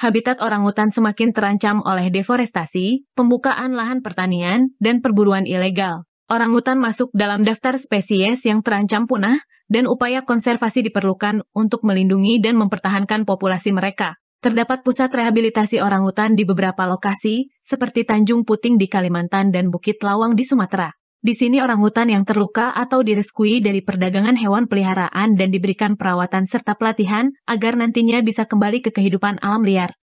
habitat orangutan semakin terancam oleh deforestasi, pembukaan lahan pertanian, dan perburuan ilegal. Orangutan masuk dalam daftar spesies yang terancam punah dan upaya konservasi diperlukan untuk melindungi dan mempertahankan populasi mereka. Terdapat pusat rehabilitasi orangutan di beberapa lokasi, seperti Tanjung Puting di Kalimantan dan Bukit Lawang di Sumatera. Di sini orang hutan yang terluka atau direskui dari perdagangan hewan peliharaan dan diberikan perawatan serta pelatihan agar nantinya bisa kembali ke kehidupan alam liar.